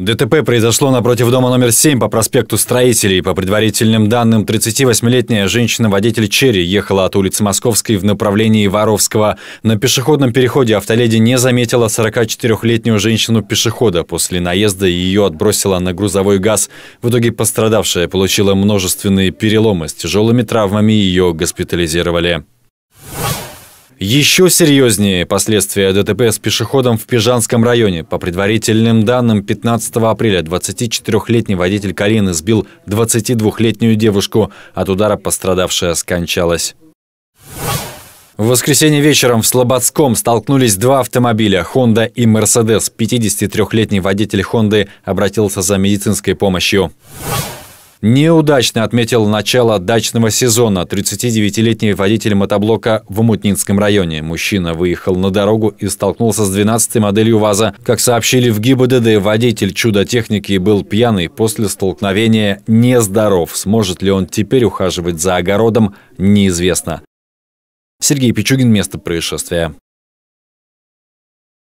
ДТП произошло напротив дома номер 7 по проспекту Строителей. По предварительным данным, 38-летняя женщина-водитель Черри ехала от улицы Московской в направлении Воровского. На пешеходном переходе автоледи не заметила 44-летнюю женщину-пешехода. После наезда ее отбросила на грузовой газ. В итоге пострадавшая получила множественные переломы. С тяжелыми травмами ее госпитализировали. Еще серьезнее последствия ДТП с пешеходом в Пижанском районе. По предварительным данным, 15 апреля 24-летний водитель Калины сбил 22-летнюю девушку. От удара пострадавшая скончалась. В воскресенье вечером в Слободском столкнулись два автомобиля – Honda и Mercedes. 53-летний водитель Honda обратился за медицинской помощью неудачно отметил начало дачного сезона. 39-летний водитель мотоблока в Мутнинском районе. Мужчина выехал на дорогу и столкнулся с 12-й моделью ВАЗа. Как сообщили в ГИБДД, водитель чудо-техники был пьяный. После столкновения нездоров. Сможет ли он теперь ухаживать за огородом, неизвестно. Сергей Пичугин, место происшествия.